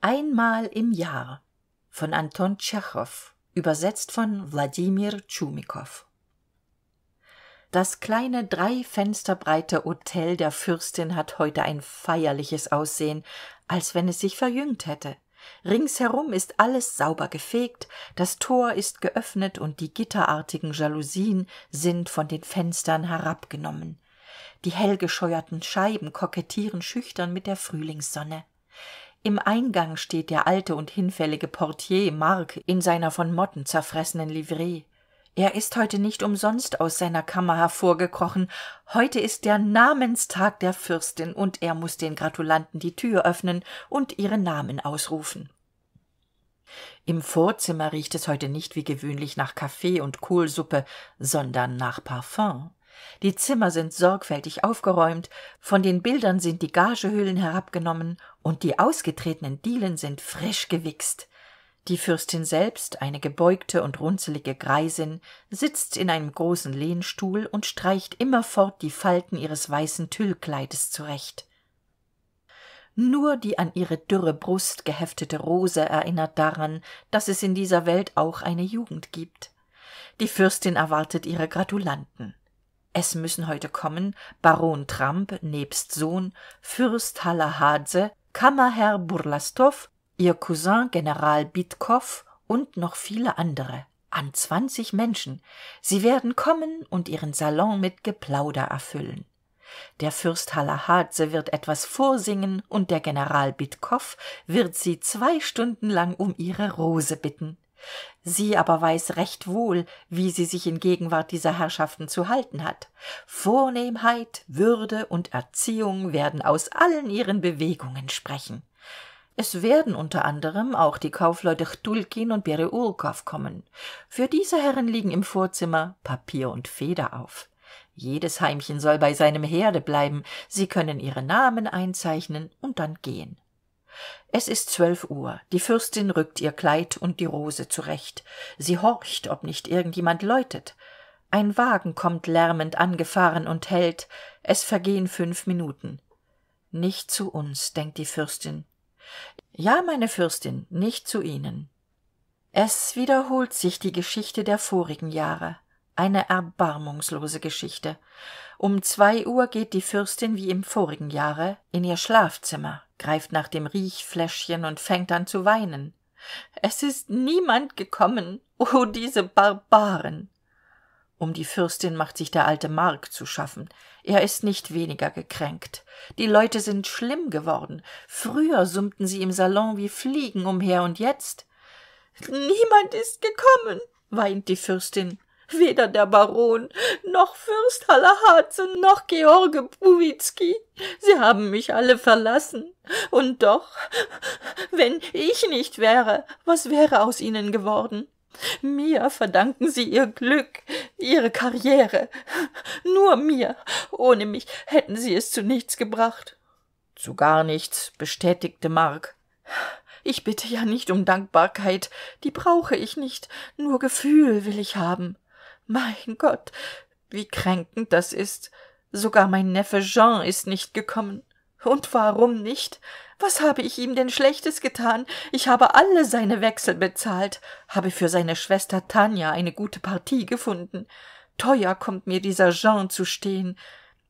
einmal im jahr von anton tschechow das kleine drei fenster breite hotel der fürstin hat heute ein feierliches aussehen als wenn es sich verjüngt hätte ringsherum ist alles sauber gefegt das tor ist geöffnet und die gitterartigen jalousien sind von den fenstern herabgenommen die hellgescheuerten scheiben kokettieren schüchtern mit der frühlingssonne im eingang steht der alte und hinfällige portier mark in seiner von motten zerfressenen livree er ist heute nicht umsonst aus seiner kammer hervorgekrochen heute ist der namenstag der fürstin und er muß den gratulanten die Tür öffnen und ihre namen ausrufen im vorzimmer riecht es heute nicht wie gewöhnlich nach kaffee und kohlsuppe sondern nach Parfum die zimmer sind sorgfältig aufgeräumt von den bildern sind die gagehüllen herabgenommen und die ausgetretenen dielen sind frisch gewichst die fürstin selbst eine gebeugte und runzelige greisin sitzt in einem großen lehnstuhl und streicht immerfort die falten ihres weißen tüllkleides zurecht nur die an ihre dürre brust geheftete rose erinnert daran daß es in dieser welt auch eine jugend gibt die fürstin erwartet ihre gratulanten es müssen heute kommen baron tramp nebst sohn fürst halahadse kammerherr burlastow ihr cousin general Bitkow und noch viele andere an zwanzig menschen sie werden kommen und ihren salon mit geplauder erfüllen der fürst halahadse wird etwas vorsingen und der general Bitkow wird sie zwei stunden lang um ihre rose bitten sie aber weiß recht wohl wie sie sich in gegenwart dieser herrschaften zu halten hat vornehmheit würde und erziehung werden aus allen ihren bewegungen sprechen es werden unter anderem auch die kaufleute chtulkin und bereulkow kommen für diese herren liegen im vorzimmer papier und feder auf jedes heimchen soll bei seinem herde bleiben sie können ihre namen einzeichnen und dann gehen es ist zwölf uhr die fürstin rückt ihr kleid und die rose zurecht sie horcht ob nicht irgend jemand läutet ein wagen kommt lärmend angefahren und hält es vergehen fünf minuten nicht zu uns denkt die fürstin ja meine fürstin nicht zu ihnen es wiederholt sich die geschichte der vorigen jahre eine erbarmungslose geschichte um zwei uhr geht die fürstin wie im vorigen jahre in ihr schlafzimmer greift nach dem riechfläschchen und fängt an zu weinen es ist niemand gekommen oh, diese barbaren um die fürstin macht sich der alte mark zu schaffen er ist nicht weniger gekränkt die leute sind schlimm geworden früher summten sie im salon wie fliegen umher und jetzt niemand ist gekommen weint die fürstin weder der baron noch fürst halachazen noch george Buwitzki. sie haben mich alle verlassen und doch wenn ich nicht wäre was wäre aus ihnen geworden mir verdanken sie ihr glück ihre karriere nur mir ohne mich hätten sie es zu nichts gebracht zu gar nichts bestätigte mark ich bitte ja nicht um dankbarkeit die brauche ich nicht nur gefühl will ich haben mein gott wie kränkend das ist sogar mein neffe jean ist nicht gekommen und warum nicht was habe ich ihm denn schlechtes getan ich habe alle seine wechsel bezahlt habe für seine schwester tanja eine gute partie gefunden teuer kommt mir dieser jean zu stehen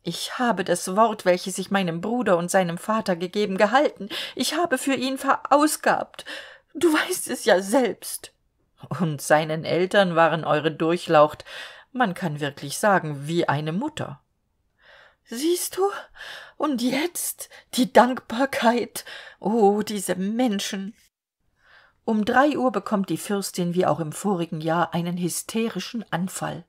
ich habe das Wort, welches ich meinem Bruder und seinem Vater gegeben, gehalten. Ich habe für ihn verausgabt. Du weißt es ja selbst und seinen eltern waren eure durchlaucht man kann wirklich sagen wie eine mutter siehst du und jetzt die dankbarkeit Oh, diese menschen um drei uhr bekommt die fürstin wie auch im vorigen jahr einen hysterischen anfall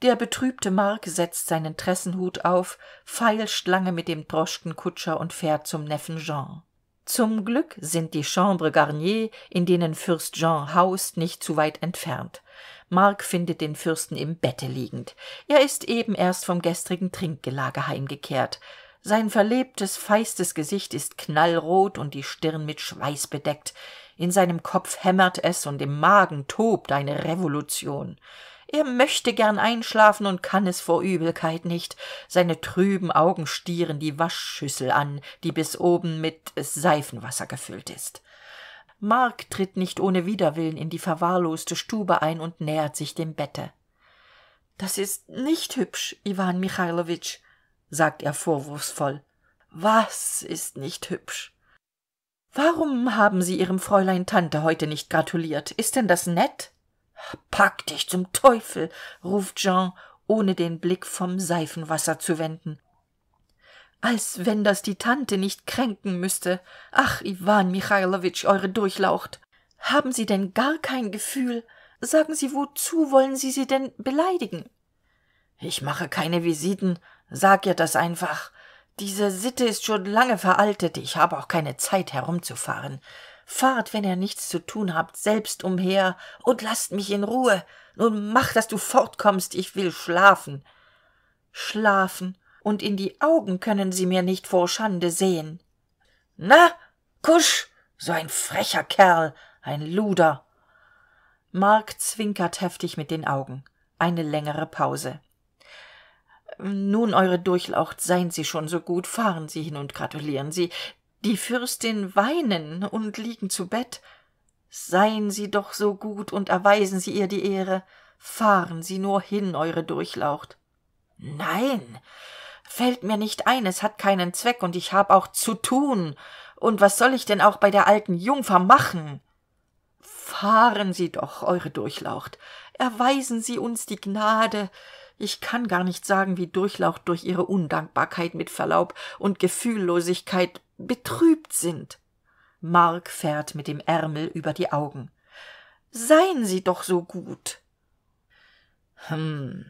der betrübte mark setzt seinen tressenhut auf feilscht lange mit dem droschkenkutscher und fährt zum neffen jean zum glück sind die chambres garnier in denen fürst jean haust nicht zu weit entfernt mark findet den fürsten im bette liegend er ist eben erst vom gestrigen trinkgelage heimgekehrt sein verlebtes feistes gesicht ist knallrot und die stirn mit schweiß bedeckt in seinem kopf hämmert es und im magen tobt eine revolution er möchte gern einschlafen und kann es vor übelkeit nicht seine trüben augen stieren die waschschüssel an die bis oben mit seifenwasser gefüllt ist mark tritt nicht ohne widerwillen in die verwahrloste stube ein und nähert sich dem bette das ist nicht hübsch iwan michailowitsch sagt er vorwurfsvoll was ist nicht hübsch warum haben sie ihrem fräulein tante heute nicht gratuliert ist denn das nett pack dich zum teufel ruft jean ohne den blick vom seifenwasser zu wenden als wenn das die tante nicht kränken müßte ach iwan michailowitsch eure durchlaucht haben sie denn gar kein gefühl sagen sie wozu wollen sie sie denn beleidigen ich mache keine visiten sag ihr das einfach diese sitte ist schon lange veraltet ich habe auch keine zeit herumzufahren fahrt wenn ihr nichts zu tun habt selbst umher und laßt mich in ruhe nun mach daß du fortkommst ich will schlafen schlafen und in die augen können sie mir nicht vor schande sehen na kusch so ein frecher kerl ein luder mark zwinkert heftig mit den augen eine längere pause nun eure durchlaucht seien sie schon so gut fahren sie hin und gratulieren sie die fürstin weinen und liegen zu bett seien sie doch so gut und erweisen sie ihr die ehre fahren sie nur hin eure durchlaucht nein fällt mir nicht ein es hat keinen zweck und ich hab auch zu tun und was soll ich denn auch bei der alten jungfer machen fahren sie doch eure durchlaucht erweisen sie uns die gnade ich kann gar nicht sagen wie durchlaucht durch ihre undankbarkeit mit verlaub und gefühllosigkeit betrübt sind mark fährt mit dem ärmel über die augen seien sie doch so gut hm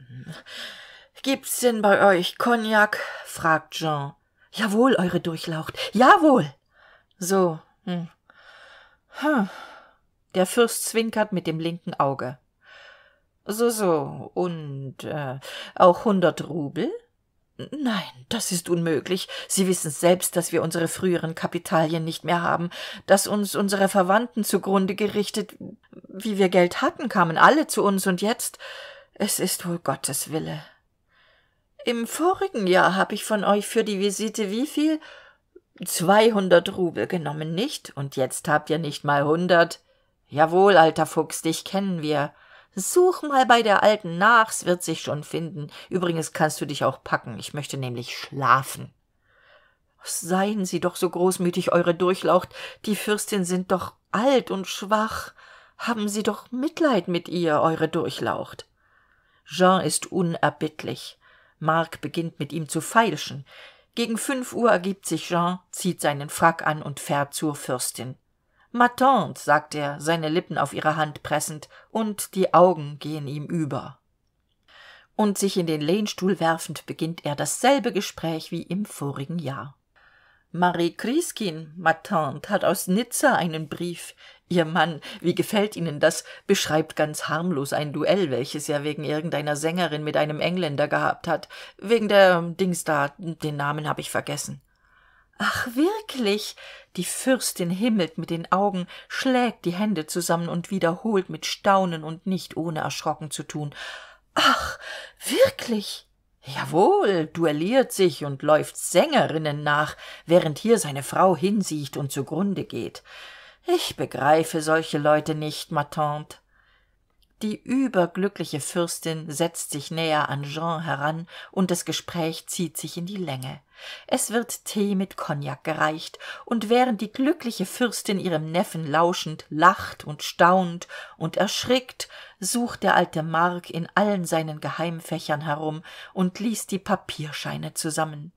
gibt's denn bei euch kognak fragt jean jawohl eure durchlaucht jawohl so hm hm der fürst zwinkert mit dem linken auge so so und äh, auch hundert rubel nein das ist unmöglich sie wissen selbst daß wir unsere früheren kapitalien nicht mehr haben daß uns unsere verwandten zugrunde gerichtet wie wir geld hatten kamen alle zu uns und jetzt es ist wohl gottes wille im vorigen jahr habe ich von euch für die visite wieviel zweihundert rubel genommen nicht und jetzt habt ihr nicht mal hundert jawohl alter fuchs dich kennen wir such mal bei der alten nach es wird sich schon finden übrigens kannst du dich auch packen ich möchte nämlich schlafen seien sie doch so großmütig eure durchlaucht die fürstin sind doch alt und schwach haben sie doch mitleid mit ihr eure durchlaucht jean ist unerbittlich mark beginnt mit ihm zu feilschen gegen fünf uhr ergibt sich jean zieht seinen frack an und fährt zur fürstin ma tante sagt er seine lippen auf ihre hand pressend und die augen gehen ihm über und sich in den lehnstuhl werfend beginnt er dasselbe gespräch wie im vorigen jahr marie kriskin ma tante hat aus nizza einen brief ihr mann wie gefällt ihnen das beschreibt ganz harmlos ein duell welches er wegen irgendeiner sängerin mit einem engländer gehabt hat wegen der dings da den namen hab ich vergessen ach wirklich die fürstin himmelt mit den augen schlägt die hände zusammen und wiederholt mit staunen und nicht ohne erschrocken zu tun ach wirklich jawohl duelliert sich und läuft sängerinnen nach während hier seine frau hinsiecht und zugrunde geht ich begreife solche leute nicht ma tante die überglückliche fürstin setzt sich näher an jean heran und das gespräch zieht sich in die länge es wird tee mit kognak gereicht und während die glückliche fürstin ihrem neffen lauschend lacht und staunt und erschrickt sucht der alte mark in allen seinen geheimfächern herum und liest die papierscheine zusammen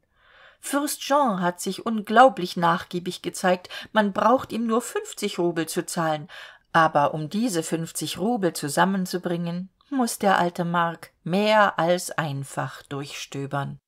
fürst jean hat sich unglaublich nachgiebig gezeigt man braucht ihm nur fünfzig rubel zu zahlen aber um diese fünfzig rubel zusammenzubringen muß der alte mark mehr als einfach durchstöbern